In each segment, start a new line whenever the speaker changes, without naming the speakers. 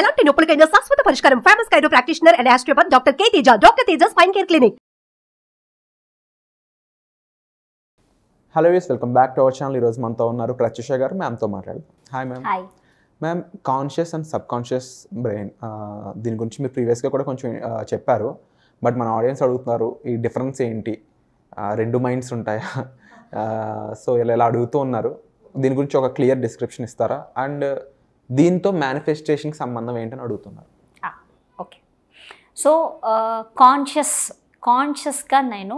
ఎలాంటి నొప్పులకైనా శాశ్వత పరిష్కారం famous chiro practitioner and osteopath doctor K Teja doctor Teja spine care clinic
hello యూస్ welcome back to our channel ఈరోజు మనతో ఉన్నారు ప్రత్యుష గారు మ్యామ్తో మాట్లాడదాం hi ma'am hi ma'am conscious and subconscious brain దీని గురించి మీరు ప్రీవియస్గా కూడా కొంచెం చెప్పారు బట్ మన ఆడియన్స్ అడుగుతున్నారు ఈ డిఫరెన్స్ ఏంటి రెండు మైండ్స్ ఉంటాయా సో ఇలా ఇలా అడుగుతూ ఉన్నారు దీని గురించి ఒక క్లియర్ డిస్క్రిప్షన్ ఇస్తారా అండ్ దీంతో మేనిఫెస్టేషన్కి సంబంధం ఏంటని అడుగుతున్నారు
ఓకే సో కాన్షియస్ కాన్షియస్గా నేను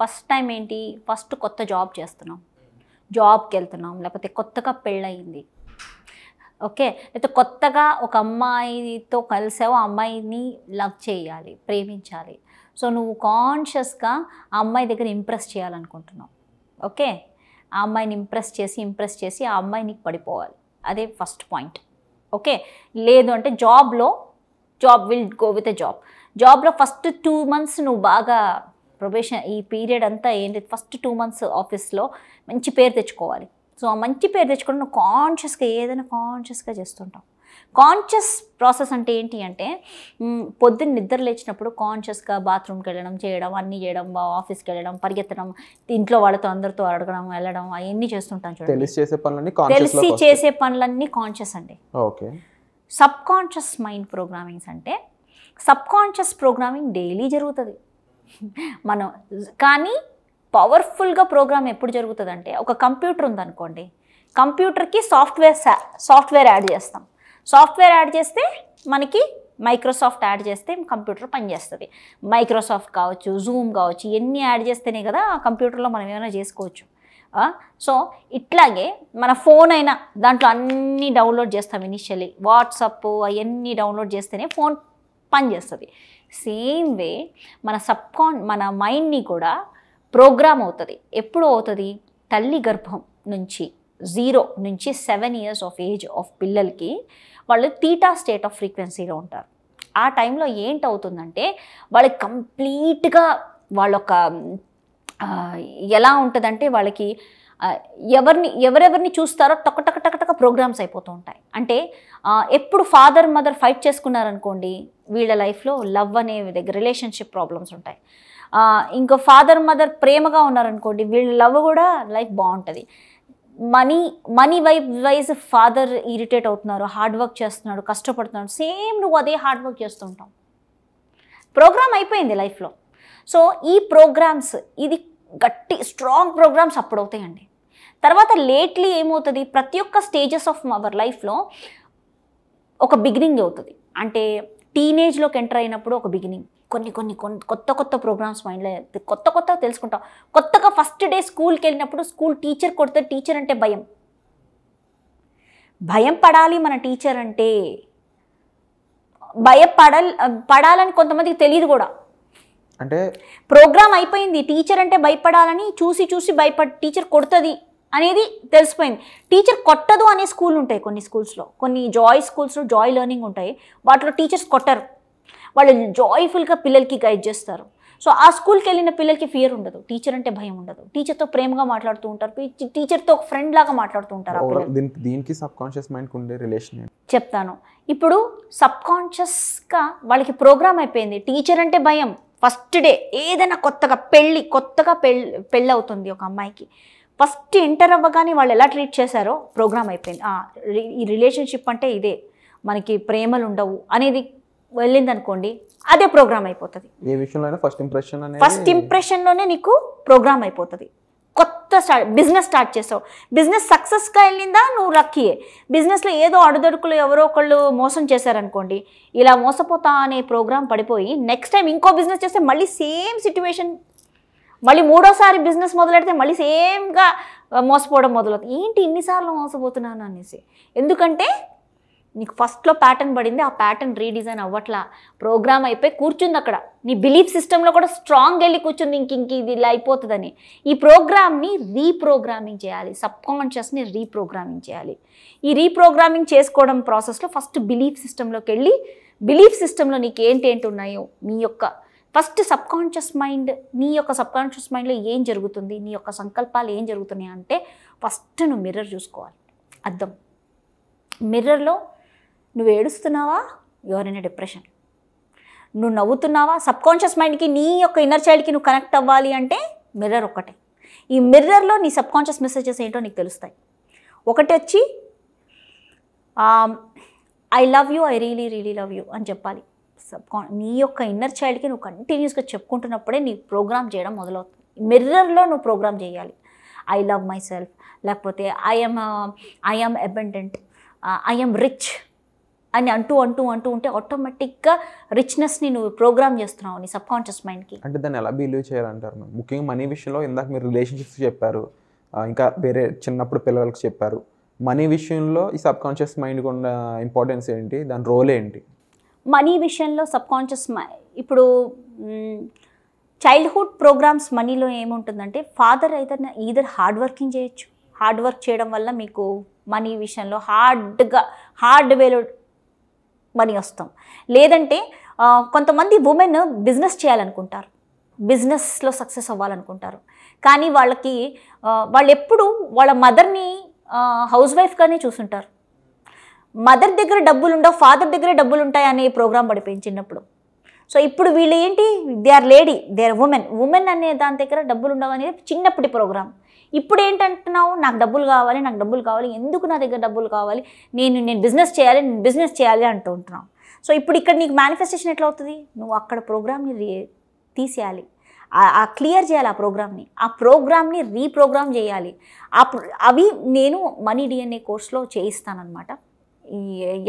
ఫస్ట్ uh, టైం ఏంటి ఫస్ట్ కొత్త జాబ్ చేస్తున్నాం జాబ్కి వెళ్తున్నాం లేకపోతే కొత్తగా పెళ్ళయింది ఓకే లేకపోతే కొత్తగా ఒక అమ్మాయితో కలిసావు ఆ అమ్మాయిని లవ్ చేయాలి ప్రేమించాలి సో నువ్వు కాన్షియస్గా ఆ అమ్మాయి దగ్గర ఇంప్రెస్ చేయాలనుకుంటున్నావు ఓకే ఆ అమ్మాయిని ఇంప్రెస్ చేసి ఇంప్రెస్ చేసి ఆ అమ్మాయి నీకు పడిపోవాలి అదే ఫస్ట్ పాయింట్ ఓకే లేదు అంటే జాబ్లో job will go with a job జాబ్లో ఫస్ట్ టూ మంత్స్ నువ్వు బాగా ప్రొబేషన్ ఈ పీరియడ్ అంతా ఏం లేదు ఫస్ట్ టూ మంత్స్ ఆఫీస్లో మంచి పేరు తెచ్చుకోవాలి సో ఆ మంచి పేరు తెచ్చుకుంటే నువ్వు కాన్షియస్గా ఏదైనా కాన్షియస్గా చేస్తుంటావు కాన్షియస్ ప్రాసెస్ అంటే ఏంటి అంటే పొద్దున్న నిద్ర లేచినప్పుడు కాన్షియస్గా బాత్రూమ్కి వెళ్ళడం చేయడం అన్నీ చేయడం ఆఫీస్కి వెళ్ళడం పరిగెత్తడం ఇంట్లో వాళ్ళతో అందరితో అడగడం వెళ్ళడం అవన్నీ చేస్తుంటాం చూడండి తెలిసి చేసే పనులన్నీ కాన్షియస్ అండి okay subconscious mind programmings అంటే సబ్ కాన్షియస్ ప్రోగ్రామింగ్ డైలీ జరుగుతుంది మనం కానీ పవర్ఫుల్గా ప్రోగ్రామ్ ఎప్పుడు జరుగుతుంది అంటే ఒక కంప్యూటర్ ఉందనుకోండి కంప్యూటర్కి సాఫ్ట్వేర్ సాఫ్ట్వేర్ యాడ్ చేస్తాం సాఫ్ట్వేర్ యాడ్ చేస్తే మనకి మైక్రోసాఫ్ట్ యాడ్ చేస్తే కంప్యూటర్ పనిచేస్తుంది మైక్రోసాఫ్ట్ కావచ్చు జూమ్ కావచ్చు ఇవన్నీ యాడ్ చేస్తేనే కదా ఆ కంప్యూటర్లో మనం ఏమైనా చేసుకోవచ్చు సో ఇట్లాగే మన ఫోన్ అయినా దాంట్లో అన్నీ డౌన్లోడ్ చేస్తాం ఇనిషియలీ వాట్సప్ అవన్నీ డౌన్లోడ్ చేస్తేనే ఫోన్ పనిచేస్తుంది సేమ్ వే మన సబ్కాన్ మన మైండ్ని కూడా ప్రోగ్రామ్ అవుతుంది ఎప్పుడు అవుతుంది తల్లి గర్భం నుంచి జీరో నుంచి seven years of age of పిల్లలకి వాళ్ళు తీటా స్టేట్ ఆఫ్ ఫ్రీక్వెన్సీలో ఉంటారు ఆ టైంలో ఏంటవుతుందంటే వాళ్ళకి కంప్లీట్గా వాళ్ళొక ఎలా ఉంటుందంటే వాళ్ళకి ఎవరిని ఎవరెవరిని చూస్తారో టక టక టక ప్రోగ్రామ్స్ అయిపోతూ ఉంటాయి అంటే ఎప్పుడు ఫాదర్ మదర్ ఫైట్ చేసుకున్నారనుకోండి వీళ్ళ లైఫ్లో లవ్ అనే దగ్గర రిలేషన్షిప్ ప్రాబ్లమ్స్ ఉంటాయి ఇంకో ఫాదర్ మదర్ ప్రేమగా ఉన్నారనుకోండి వీళ్ళ లవ్ కూడా లైఫ్ బాగుంటుంది మనీ మనీ వైప్ వైజ్ ఫాదర్ ఇరిటేట్ అవుతున్నారు హార్డ్ వర్క్ చేస్తున్నాడు కష్టపడుతున్నాడు సేమ్ నువ్వు అదే హార్డ్ వర్క్ చేస్తుంటావు ప్రోగ్రామ్ అయిపోయింది లైఫ్లో సో ఈ ప్రోగ్రామ్స్ ఇది గట్టి స్ట్రాంగ్ ప్రోగ్రామ్స్ అప్పుడు అవుతాయండి తర్వాత లేట్లీ ఏమవుతుంది ప్రతి ఒక్క స్టేజెస్ ఆఫ్ అవర్ లైఫ్లో ఒక బిగినింగ్ అవుతుంది అంటే టీనేజ్లోకి ఎంటర్ అయినప్పుడు ఒక బిగినింగ్ కొన్ని కొన్ని కొత్త కొత్త ప్రోగ్రామ్స్ మైండ్లో కొత్త కొత్తగా తెలుసుకుంటాం కొత్తగా ఫస్ట్ డే స్కూల్కి వెళ్ళినప్పుడు స్కూల్ టీచర్ కొడితే టీచర్ అంటే భయం భయం పడాలి మన టీచర్ అంటే భయపడ పడాలని కొంతమందికి తెలియదు కూడా అంటే ప్రోగ్రామ్ అయిపోయింది టీచర్ అంటే భయపడాలని చూసి చూసి భయపడ టీచర్ కొడుతుంది అనేది తెలిసిపోయింది టీచర్ కొట్టదు అనే స్కూల్ ఉంటాయి కొన్ని స్కూల్స్లో కొన్ని జాయ్ స్కూల్స్లో జాయ్ లెర్నింగ్ ఉంటాయి వాటిలో టీచర్స్ కొట్టరు వాళ్ళు జాయ్ఫుల్గా పిల్లలకి గైడ్ చేస్తారు సో ఆ స్కూల్కి వెళ్ళిన పిల్లలకి ఫియర్ ఉండదు టీచర్ అంటే భయం ఉండదు టీచర్తో ప్రేమగా మాట్లాడుతూ ఉంటారు టీచర్తో ఒక ఫ్రెండ్ లాగా మాట్లాడుతూ ఉంటారు
దీనికి సబ్ కాన్షియస్ మైండ్కి ఉండే రిలేషన్
చెప్తాను ఇప్పుడు సబ్ కాన్షియస్గా వాళ్ళకి ప్రోగ్రామ్ అయిపోయింది టీచర్ అంటే భయం ఫస్ట్ డే ఏదైనా కొత్తగా పెళ్ళి కొత్తగా పెళ్ళి పెళ్ళి అవుతుంది ఒక అమ్మాయికి ఫస్ట్ ఇంటర్ అవ్వగానే వాళ్ళు ఎలా ట్రీట్ చేశారో ప్రోగ్రామ్ అయిపోయింది ఈ రిలేషన్షిప్ అంటే ఇదే మనకి ప్రేమలు ఉండవు అనేది వెళ్ళిందనుకోండి అదే ప్రోగ్రామ్ అయిపోతుంది
ఏ విషయంలో ఫస్ట్ ఇంప్రెషన్ ఫస్ట్
ఇంప్రెషన్లోనే నీకు ప్రోగ్రామ్ అయిపోతుంది కొత్త స్టార్ట్ బిజినెస్ స్టార్ట్ చేసావు బిజినెస్ సక్సెస్గా వెళ్ళిందా నువ్వు లక్కీయే బిజినెస్లో ఏదో అడుదడుకులు ఎవరో ఒకళ్ళు మోసం చేశారనుకోండి ఇలా మోసపోతా అనే ప్రోగ్రామ్ పడిపోయి నెక్స్ట్ టైం ఇంకో బిజినెస్ చేస్తే మళ్ళీ సేమ్ సిచ్యువేషన్ మళ్ళీ మూడోసారి బిజినెస్ మొదలెడితే మళ్ళీ సేమ్గా మోసపోవడం మొదలవుతుంది ఏంటి ఇన్నిసార్లు మోసపోతున్నాను అనేసి ఎందుకంటే నీకు ఫస్ట్లో ప్యాటర్న్ పడింది ఆ ప్యాటర్న్ రీడిజైన్ అవ్వట్లా ప్రోగ్రామ్ అయిపోయి కూర్చుంది అక్కడ నీ బిలీఫ్ సిస్టంలో కూడా స్ట్రాంగ్ వెళ్ళి కూర్చుంది ఇంక ఇంక ఇది ఇలా అయిపోతుందని ఈ ప్రోగ్రామ్ని రీప్రోగ్రామింగ్ చేయాలి సబ్ కాన్షియస్ని రీప్రోగ్రామింగ్ చేయాలి ఈ రీప్రోగ్రామింగ్ చేసుకోవడం ప్రాసెస్లో ఫస్ట్ బిలీఫ్ సిస్టంలోకి వెళ్ళి బిలీఫ్ సిస్టంలో నీకు ఏంటేంటి ఉన్నాయో మీ యొక్క ఫస్ట్ సబ్ కాన్షియస్ మైండ్ నీ యొక్క సబ్ కాన్షియస్ మైండ్లో ఏం జరుగుతుంది నీ యొక్క సంకల్పాలు ఏం జరుగుతున్నాయి అంటే ఫస్ట్ నువ్వు మిర్రర్ చూసుకోవాలి అర్థం మిర్రర్లో నువ్వు ఏడుస్తున్నావా యువర్ ఇన్ డిప్రెషన్ నువ్వు నవ్వుతున్నావా సబ్కాన్షియస్ మైండ్కి నీ యొక్క ఇన్నర్ చైల్డ్కి నువ్వు కనెక్ట్ అవ్వాలి అంటే మిర్రర్ ఒక్కటే ఈ మిర్రర్లో నీ సబ్కాన్షియస్ మెసేజెస్ ఏంటో నీకు తెలుస్తాయి ఒకటి వచ్చి I love you I really really love you అని చెప్పాలి సబ్కాన్ నీ యొక్క ఇన్నర్ చైల్డ్కి నువ్వు కంటిన్యూస్గా చెప్పుకుంటున్నప్పుడే నీ ప్రోగ్రామ్ చేయడం మొదలవుతుంది మిర్రర్లో నువ్వు ప్రోగ్రామ్ చేయాలి ఐ లవ్ మై సెల్ఫ్ లేకపోతే I'm I'm abundant I'm rich అని అంటూ అంటూ అంటూ ఉంటే ఆటోమేటిక్గా రిచ్నెస్ని నువ్వు ప్రోగ్రామ్ చేస్తున్నావు నీ సబ్ కాన్షియస్ మైండ్కి
అంటే దాన్ని ఎలా బిలీవ్ చేయాలంటారు ముఖ్యంగా మనీ విషయంలో ఇందాక మీరు రిలేషన్షిప్స్ చెప్పారు ఇంకా వేరే చిన్నప్పుడు పిల్లలకు చెప్పారు మనీ విషయంలో ఈ సబ్ కాన్షియస్ మైండ్కి ఉన్న ఇంపార్టెన్స్ ఏంటి దాని రోల్
ఏంటి మనీ విషయంలో సబ్ కాన్షియస్ ఇప్పుడు చైల్డ్హుడ్ ప్రోగ్రామ్స్ మనీలో ఏముంటుందంటే ఫాదర్ అయితే ఈధర్ హార్డ్ వర్కింగ్ చేయొచ్చు హార్డ్ వర్క్ చేయడం వల్ల మీకు మనీ విషయంలో హార్డ్గా హార్డ్ వేలో మనీ వస్తాం లేదంటే కొంతమంది ఉమెన్ బిజినెస్ చేయాలనుకుంటారు బిజినెస్లో సక్సెస్ అవ్వాలనుకుంటారు కానీ వాళ్ళకి వాళ్ళు ఎప్పుడు వాళ్ళ మదర్ని హౌస్ వైఫ్గానే చూసుంటారు మదర్ దగ్గర డబ్బులు ఉండవు ఫాదర్ దగ్గర డబ్బులు ఉంటాయనే ప్రోగ్రాం పడిపోయింది చిన్నప్పుడు సో ఇప్పుడు వీళ్ళు ఏంటి they are lady they are women women అనే దాని దగ్గర డబ్బులు ఉండవు అనేది చిన్నప్పటి ప్రోగ్రామ్ ఇప్పుడు ఏంటంటున్నావు నాకు డబ్బులు కావాలి నాకు డబ్బులు కావాలి ఎందుకు నా దగ్గర డబ్బులు కావాలి నేను నేను బిజినెస్ చేయాలి నేను బిజినెస్ చేయాలి అంటూ ఉంటున్నావు సో ఇప్పుడు ఇక్కడ నీకు మేనిఫెస్టేషన్ ఎట్లా అవుతుంది నువ్వు అక్కడ ప్రోగ్రామ్ని తీసేయాలి ఆ క్లియర్ చేయాలి ఆ ప్రోగ్రామ్ని ఆ ప్రోగ్రామ్ని రీప్రోగ్రామ్ చేయాలి ఆ అవి నేను మనీ డిఎన్ఏ కోర్స్లో చేయిస్తానమాట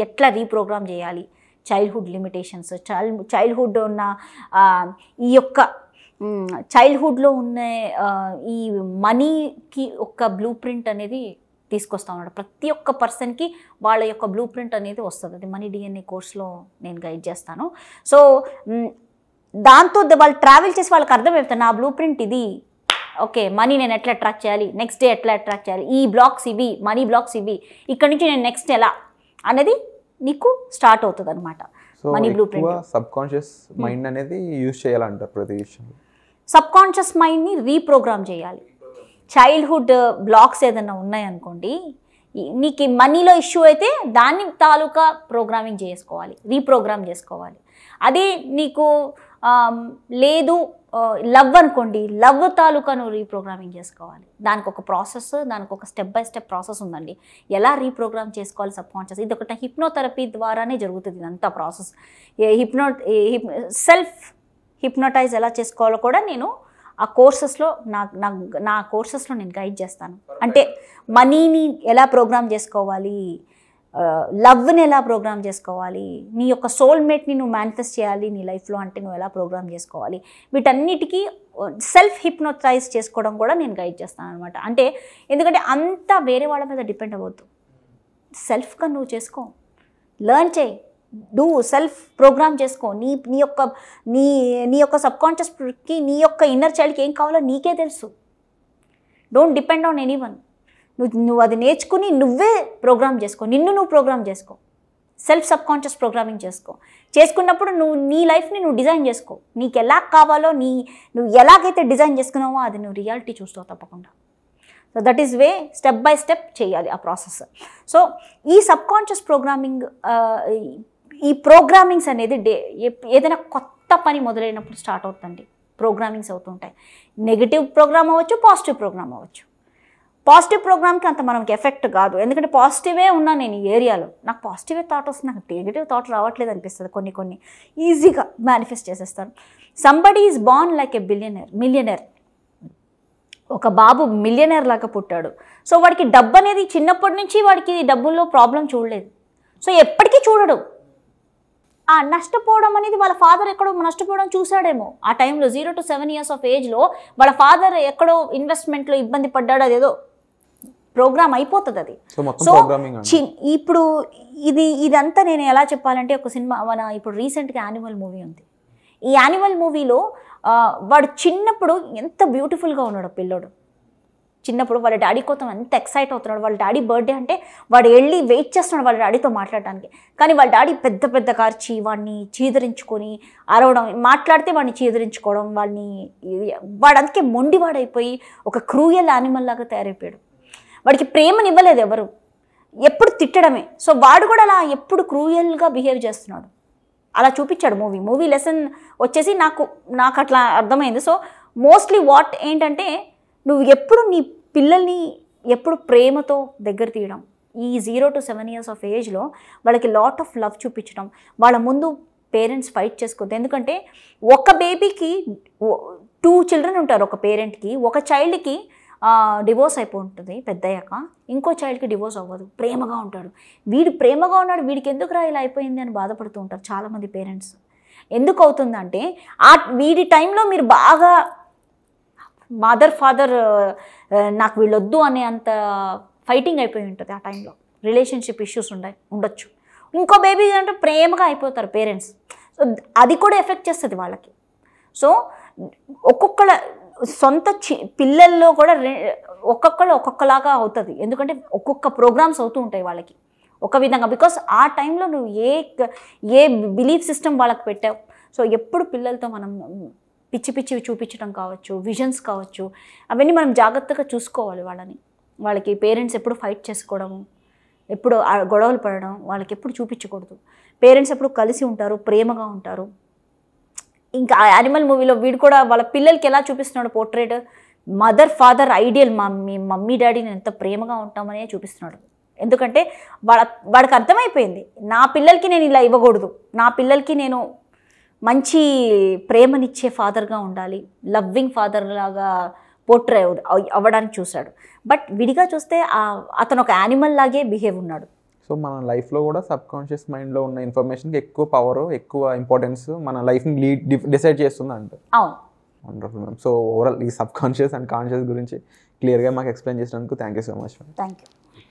ఎట్లా రీప్రోగ్రామ్ చేయాలి చైల్డ్హుడ్ లిమిటేషన్స్ చైల్డ్ చైల్డ్హుడ్ ఉన్న ఈ యొక్క చైల్డ్హుడ్లో ఉన్న ఈ మనీకి ఒక బ్లూ ప్రింట్ అనేది తీసుకొస్తా ఉన్నాడు ప్రతి ఒక్క పర్సన్కి వాళ్ళ యొక్క బ్లూ ప్రింట్ అనేది వస్తుంది అది మనీ డిఎన్ఏ కోర్స్లో నేను గైడ్ చేస్తాను సో దాంతో వాళ్ళు ట్రావెల్ చేసి వాళ్ళకి అర్థమవుతుంది నా బ్లూ ప్రింట్ ఇది ఓకే మనీ నేను ఎట్లా అట్రాక్ట్ చేయాలి నెక్స్ట్ డే ఎట్లా అట్రాక్ట్ చేయాలి ఈ బ్లాక్స్ ఇవి మనీ బ్లాక్స్ ఇవి ఇక్కడ నుంచి నేను నెక్స్ట్ ఎలా అనేది నీకు స్టార్ట్ అవుతుంది అనమాట money blueprint
subconscious mind అనేది యూజ్ చేయాలంటారు ప్రతి విషయంలో
సబ్కాన్షియస్ మైండ్ని రీప్రోగ్రామ్ చేయాలి చైల్డ్హుడ్ బ్లాక్స్ ఏదైనా ఉన్నాయనుకోండి నీకు మనీలో ఇష్యూ అయితే దాన్ని తాలూకా ప్రోగ్రామింగ్ చేసుకోవాలి రీప్రోగ్రామ్ చేసుకోవాలి అదే నీకు లేదు లవ్ అనుకోండి లవ్ తాలూకా నువ్వు రీప్రోగ్రామింగ్ చేసుకోవాలి దానికి ఒక ప్రాసెస్ దానికి ఒక స్టెప్ బై స్టెప్ ప్రాసెస్ ఉందండి ఎలా రీప్రోగ్రామ్ చేసుకోవాలి సబ్కాన్షియస్ ఇది ఒకటి హిప్నోథెరపీ ద్వారానే జరుగుతుంది ఇదంతా ప్రాసెస్ హిప్నో సెల్ఫ్ హిప్నోటైజ్ ఎలా చేసుకోవాలో కూడా నేను ఆ కోర్సెస్లో నాకు నా నా కోర్సెస్లో నేను గైడ్ చేస్తాను అంటే మనీని ఎలా ప్రోగ్రామ్ చేసుకోవాలి లవ్ని ఎలా ప్రోగ్రామ్ చేసుకోవాలి నీ యొక్క సోల్మేట్ని నువ్వు మేనిఫెస్ట్ చేయాలి నీ లైఫ్లో అంటే నువ్వు ఎలా ప్రోగ్రామ్ చేసుకోవాలి వీటన్నిటికీ సెల్ఫ్ హిప్నోటైజ్ చేసుకోవడం కూడా నేను గైడ్ చేస్తాను అనమాట అంటే ఎందుకంటే అంతా వేరే వాళ్ళ మీద డిపెండ్ అవ్వద్దు సెల్ఫ్గా నువ్వు చేసుకో లర్న్ చేయి డూ సెల్ఫ్ ప్రోగ్రామ్ చేసుకో నీ నీ యొక్క నీ నీ యొక్క సబ్కాన్షియస్కి నీ యొక్క ఇన్నర్ చైల్డ్కి ఏం కావాలో నీకే తెలుసు don't depend on anyone నువ్వు నువ్వు అది నేర్చుకుని నువ్వే ప్రోగ్రామ్ చేసుకో నిన్ను నువ్వు ప్రోగ్రామ్ చేసుకో సెల్ఫ్ సబ్కాన్షియస్ ప్రోగ్రామింగ్ చేసుకో చేసుకున్నప్పుడు నువ్వు నీ లైఫ్ని నువ్వు డిజైన్ చేసుకో నీకు ఎలా కావాలో నీ నువ్వు ఎలాగైతే డిజైన్ చేసుకున్నావో అది నువ్వు రియాలిటీ చూస్తావు తప్పకుండా so that is way step by step చేయాలి ఆ ప్రాసెస్ సో ఈ సబ్కాన్షియస్ ప్రోగ్రామింగ్ ఈ ప్రోగ్రామింగ్స్ అనేది డే ఏదైనా కొత్త పని మొదలైనప్పుడు స్టార్ట్ అవుతుంది ప్రోగ్రామింగ్స్ అవుతుంటాయి నెగిటివ్ ప్రోగ్రామ్ అవ్వచ్చు పాజిటివ్ ప్రోగ్రామ్ అవ్వచ్చు పాజిటివ్ ప్రోగ్రామ్కి అంత మనకి ఎఫెక్ట్ కాదు ఎందుకంటే పాజిటివే ఉన్నా నేను ఈ ఏరియాలో నాకు పాజిటివే థాట్ వస్తుంది నాకు నెగిటివ్ థాట్ రావట్లేదు అనిపిస్తుంది కొన్ని కొన్ని ఈజీగా మేనిఫెస్ట్ చేసేస్తాను somebody is born like a billionaire millionaire ఒక బాబు మిలియనర్ లాగా పుట్టాడు సో వాడికి డబ్బు అనేది చిన్నప్పటి నుంచి వాడికి డబ్బుల్లో ప్రాబ్లం చూడలేదు సో ఎప్పటికీ చూడడు ఆ నష్టపోవడం అనేది వాళ్ళ ఫాదర్ ఎక్కడో నష్టపోవడం చూశాడేమో ఆ టైంలో zero to seven years of ఏజ్లో వాళ్ళ ఫాదర్ ఎక్కడో ఇన్వెస్ట్మెంట్లో ఇబ్బంది పడ్డాడు అదేదో ప్రోగ్రామ్ అయిపోతుంది అది సో ఇప్పుడు ఇది ఇదంతా నేను ఎలా చెప్పాలంటే ఒక సినిమా మన ఇప్పుడు రీసెంట్గా యానిమల్ మూవీ ఉంది ఈ యానిమల్ మూవీలో వాడు చిన్నప్పుడు ఎంత బ్యూటిఫుల్గా ఉన్నాడు పిల్లోడు చిన్నప్పుడు వాళ్ళ డాడీ కోసం అంత ఎక్సైట్ అవుతున్నాడు వాళ్ళ డాడీ బర్త్డే అంటే వాడు వెళ్ళి వెయిట్ చేస్తున్నాడు వాళ్ళ డాడీతో మాట్లాడడానికి కానీ వాళ్ళ డాడీ పెద్ద పెద్ద కార్చి వాడిని చీదరించుకొని అరవడం మాట్లాడితే వాడిని చీదరించుకోవడం వాడిని వాడు అందుకే మొండివాడైపోయి ఒక క్రూయల్ యానిమల్ లాగా తయారైపోయాడు వాడికి ప్రేమని ఇవ్వలేదు ఎవరు ఎప్పుడు తిట్టడమే సో వాడు కూడా అలా ఎప్పుడు క్రూయల్గా బిహేవ్ చేస్తున్నాడు అలా చూపించాడు మూవీ మూవీ లెసన్ వచ్చేసి నాకు నాకు అట్లా అర్థమైంది సో మోస్ట్లీ వాట్ ఏంటంటే నువ్వు ఎప్పుడు నీ పిల్లల్ని ఎప్పుడు ప్రేమతో దగ్గర తీయడం ఈ zero to seven years of ఏజ్లో వాళ్ళకి లాట్ ఆఫ్ లవ్ చూపించడం వాళ్ళ ముందు పేరెంట్స్ ఫైట్ చేసుకోవద్దు ఎందుకంటే ఒక బేబీకి టూ చిల్డ్రన్ ఉంటారు ఒక పేరెంట్కి ఒక చైల్డ్కి డివోర్స్ అయిపో ఉంటుంది పెద్దయ్యాక ఇంకో చైల్డ్కి డివోర్స్ అవ్వదు ప్రేమగా ఉంటాడు వీడు ప్రేమగా ఉన్నాడు వీడికి ఎందుకు రా ఇలా అయిపోయింది అని బాధపడుతూ ఉంటారు చాలామంది పేరెంట్స్ ఎందుకు అవుతుందంటే ఆ వీడి టైంలో మీరు బాగా మదర్ ఫాదర్ నాకు వీళ్ళొద్దు అనే అంత ఫైటింగ్ అయిపోయి ఉంటుంది ఆ టైంలో రిలేషన్షిప్ ఇష్యూస్ ఉండే ఉండొచ్చు ఇంకో బేబీ అంటే ప్రేమగా అయిపోతారు పేరెంట్స్ సో అది కూడా ఎఫెక్ట్ చేస్తుంది వాళ్ళకి సో ఒక్కొక్కళ్ళ సొంత చి పిల్లల్లో కూడా ఒక్కొక్కళ్ళు ఒక్కొక్కలాగా అవుతుంది ఎందుకంటే ఒక్కొక్క ప్రోగ్రామ్స్ అవుతూ ఉంటాయి వాళ్ళకి ఒక విధంగా బికాస్ ఆ టైంలో నువ్వు ఏ ఏ బిలీఫ్ సిస్టమ్ వాళ్ళకి పెట్టావు సో ఎప్పుడు పిల్లలతో మనం పిచ్చి పిచ్చివి చూపించడం కావచ్చు విజన్స్ కావచ్చు అవన్నీ మనం జాగ్రత్తగా చూసుకోవాలి వాళ్ళని వాళ్ళకి పేరెంట్స్ ఎప్పుడు ఫైట్ చేసుకోవడము ఎప్పుడు గొడవలు పడడం వాళ్ళకి ఎప్పుడు చూపించకూడదు పేరెంట్స్ ఎప్పుడు కలిసి ఉంటారు ప్రేమగా ఉంటారు ఇంకా యానిమల్ మూవీలో వీడు కూడా వాళ్ళ పిల్లలకి ఎలా చూపిస్తున్నాడు portrait mother father ideal mummy mummy డాడీని ఎంత ప్రేమగా ఉంటామని చూపిస్తున్నాడు ఎందుకంటే వాళ్ళ వాడికి అర్థమైపోయింది నా పిల్లలకి నేను ఇలా ఇవ్వకూడదు నా పిల్లలకి నేను మంచి ప్రేమనిచ్చే ఫాదర్గా ఉండాలి లవ్వింగ్ ఫాదర్ లాగా పోర్ట్రే అవ్వడానికి చూశాడు బట్ విడిగా చూస్తే అతను ఒక యానిమల్ లాగే బిహేవ్ ఉన్నాడు
సో మన లైఫ్లో కూడా సబ్ కాన్షియస్ మైండ్లో ఉన్న ఇన్ఫర్మేషన్కి ఎక్కువ పవర్ ఎక్కువ ఇంపార్టెన్స్ మన లైఫ్ని లీడ్ డిసైడ్ చేస్తుంది అంట అవును వండర్ఫుల్ మ్యామ్ సో ఓవరాల్ ఈ సబ్ కాన్షియస్ అండ్ కాన్షియస్ గురించి క్లియర్గా మాకు ఎక్స్ప్లెయిన్ చేసినందుకు thank you so much ma'am
thank you